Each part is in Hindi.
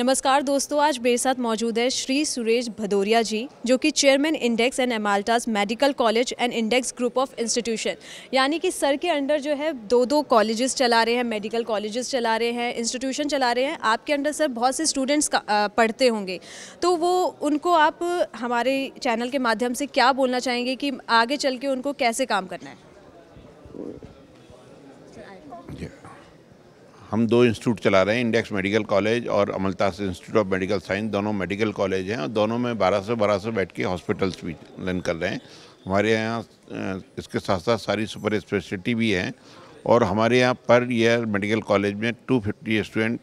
नमस्कार दोस्तों आज मेरे साथ मौजूद है श्री सुरेश भदौरिया जी जो कि chairman Index and Amaltas medical college and Index group of institution यानी कि सर के अंडर जो है दो दो कॉलेजेस चला रहे हैं मेडिकल कॉलेजेस चला रहे हैं इंस्टीट्यूशन चला रहे हैं आपके अंडर सर बहुत से स्टूडेंट्स पढ़ते होंगे तो वो उनको आप हमारे चैनल के माध्यम से क्या बोलना चाहेंगे कि आगे चल के उनको कैसे काम करना है हम दो इंस्टीट्यूट चला रहे हैं इंडेक्स मेडिकल कॉलेज और Amaltas institute of medical science दोनों मेडिकल कॉलेज हैं और दोनों में बारह सौ बारह सौ बैठ के हॉस्पिटल्स भी रन कर रहे हैं हमारे यहाँ इसके साथ साथ सारी सुपर स्पेशलिटी भी हैं और हमारे यहाँ पर ईयर मेडिकल कॉलेज में 250 स्टूडेंट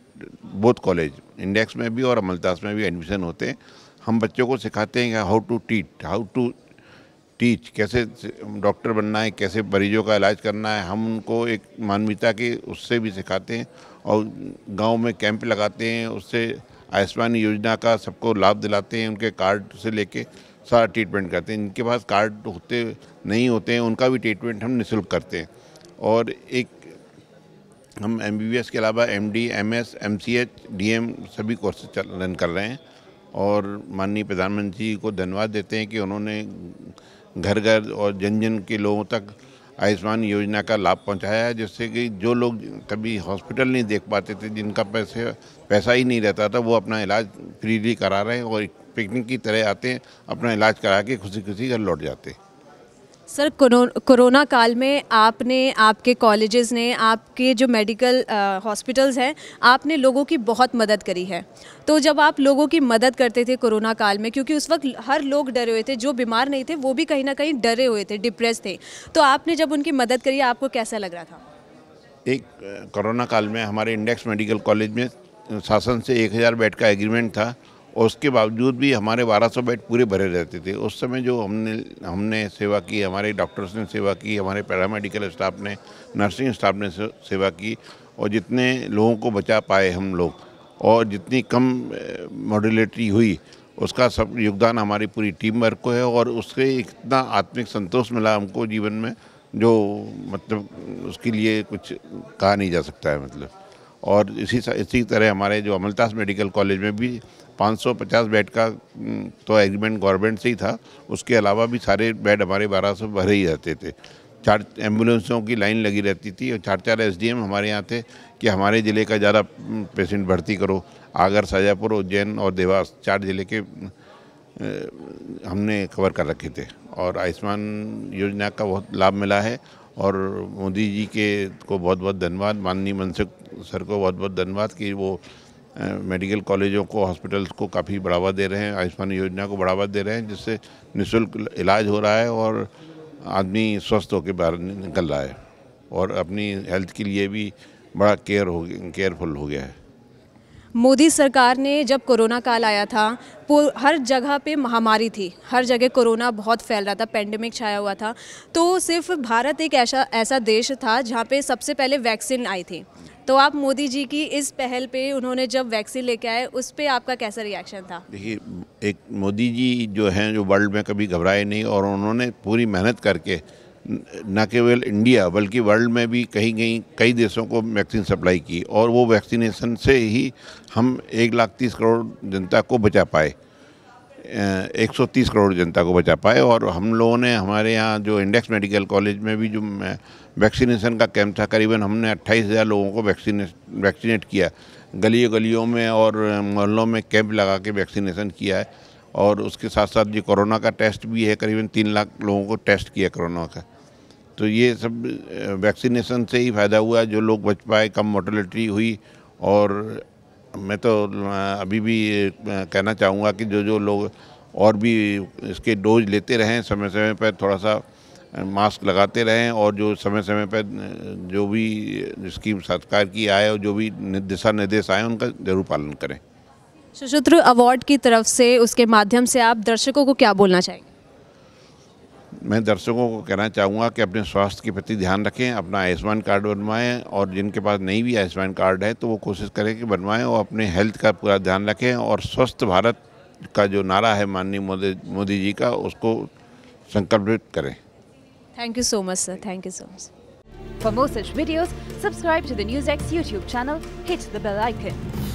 बोथ कॉलेज इंडेक्स में भी और अमलतास में भी एडमिशन होते हैं हम बच्चों को सिखाते हैं हाउ टू टीट हाउ टू टीच कैसे डॉक्टर बनना है कैसे मरीजों का इलाज करना है हम उनको एक मानवीयता के उससे भी सिखाते हैं और गांव में कैंप लगाते हैं उससे आयुष्मान योजना का सबको लाभ दिलाते हैं उनके कार्ड से लेके सारा ट्रीटमेंट करते हैं इनके पास कार्ड होते नहीं होते हैं उनका भी ट्रीटमेंट हम निःशुल्क करते हैं और एक हम एम के अलावा M D M S M C H D M सभी कोर्सेज रन कर रहे हैं और माननीय प्रधानमंत्री जी को धन्यवाद देते हैं कि उन्होंने घर घर और जन जन के लोगों तक आयुष्मान योजना का लाभ पहुंचाया है जिससे कि जो लोग कभी हॉस्पिटल नहीं देख पाते थे जिनका पैसे पैसा ही नहीं रहता था वो अपना इलाज फ्रीली करा रहे हैं और पिकनिक की तरह आते हैं अपना इलाज करा के खुशी खुशी घर लौट जाते हैं सर कोरोना काल में आपने आपके कॉलेजेस ने आपके जो मेडिकल हॉस्पिटल्स हैं आपने लोगों की बहुत मदद करी है तो जब आप लोगों की मदद करते थे कोरोना काल में क्योंकि उस वक्त हर लोग डरे हुए थे जो बीमार नहीं थे वो भी कहीं ना कहीं डरे हुए थे डिप्रेस थे तो आपने जब उनकी मदद करी आपको कैसा लग रहा था एक कोरोना काल में हमारे इंडेक्स मेडिकल कॉलेज में शासन से एक हज़ार बेड का एग्रीमेंट था और उसके बावजूद भी हमारे 1200 बेड पूरे भरे रहते थे उस समय जो हमने हमने सेवा की हमारे डॉक्टर्स ने सेवा की हमारे पैरामेडिकल स्टाफ ने नर्सिंग स्टाफ ने सेवा की और जितने लोगों को बचा पाए हम लोग और जितनी कम मॉडुलेटरी हुई उसका सब योगदान हमारी पूरी टीम वर्क को है और उससे इतना आत्मिक संतोष मिला हमको जीवन में जो मतलब उसके लिए कुछ कहा नहीं जा सकता है मतलब और इसी इसी तरह हमारे जो अमलतास मेडिकल कॉलेज में भी 550 बेड का तो एग्रीमेंट गवर्नमेंट से ही था उसके अलावा भी सारे बेड हमारे 1200 भरे ही रहते थे चार एम्बुलेंसों की लाइन लगी रहती थी और चार चार एसडीएम हमारे यहाँ थे कि हमारे ज़िले का ज़्यादा पेशेंट भर्ती करो आगर शाजापुर उज्जैन और देवास चार ज़िले के हमने कवर कर रखे थे और आयुष्मान योजना का बहुत लाभ मिला है और मोदी जी के को बहुत बहुत धन्यवाद माननीय मनसुख सर को बहुत बहुत धन्यवाद कि वो मेडिकल कॉलेजों को हॉस्पिटल्स को काफ़ी बढ़ावा दे रहे हैं आयुष्मान योजना को बढ़ावा दे रहे हैं जिससे निःशुल्क इलाज हो रहा है और आदमी स्वस्थ होकर बाहर निकल रहा है और अपनी हेल्थ के लिए भी बड़ा केयर हो केयरफुल हो गया है मोदी सरकार ने जब कोरोना काल आया था हर जगह पे महामारी थी हर जगह कोरोना बहुत फैल रहा था पेंडेमिक छाया हुआ था तो सिर्फ भारत एक ऐसा ऐसा देश था जहाँ पे सबसे पहले वैक्सीन आई थी तो आप मोदी जी की इस पहल पे उन्होंने जब वैक्सीन लेके आए उस पर आपका कैसा रिएक्शन था देखिए एक मोदी जी जो हैं जो वर्ल्ड में कभी घबराए नहीं और उन्होंने पूरी मेहनत करके न केवल इंडिया बल्कि वर्ल्ड में भी कहीं कहीं कई देशों को वैक्सीन सप्लाई की और वो वैक्सीनेशन से ही हम एक लाख तीस करोड़ जनता को बचा पाए 130 करोड़ जनता को बचा पाए और हम लोगों ने हमारे यहाँ जो इंडेक्स मेडिकल कॉलेज में भी जो वैक्सीनेशन का कैंप था करीबन हमने 28,000 लोगों को वैक्सीने वैक्सीनेट किया गलियों गलियों में और मोहल्लों में कैंप लगा के वैक्सीनेशन किया है और उसके साथ साथ जो कोरोना का टेस्ट भी है करीबन तीन लाख लोगों को टेस्ट किया कोरोना का तो ये सब वैक्सीनेशन से ही फ़ायदा हुआ जो लोग बच पाए कम मोटलिटी हुई और मैं तो अभी भी कहना चाहूँगा कि जो जो लोग और भी इसके डोज लेते रहें समय समय पर थोड़ा सा मास्क लगाते रहें और जो समय समय पर जो भी स्कीम सरकार की आए और जो भी दिशा निर्देश आए उनका जरूर पालन करें सुशुत्र अवार्ड की तरफ से उसके माध्यम से आप दर्शकों को क्या बोलना चाहेंगे मैं दर्शकों को कहना चाहूँगा कि अपने स्वास्थ्य के प्रति ध्यान रखें अपना आयुष्मान कार्ड बनवाएं और जिनके पास नहीं भी आयुष्मान कार्ड है तो वो कोशिश करें कि बनवाएं और अपने हेल्थ का पूरा ध्यान रखें और स्वस्थ भारत का जो नारा है माननीय मोदी मोदी जी का उसको संकल्पित करें thank you so much sir thank you so much for more such videos subscribe to the News X YouTube channel hit the bell icon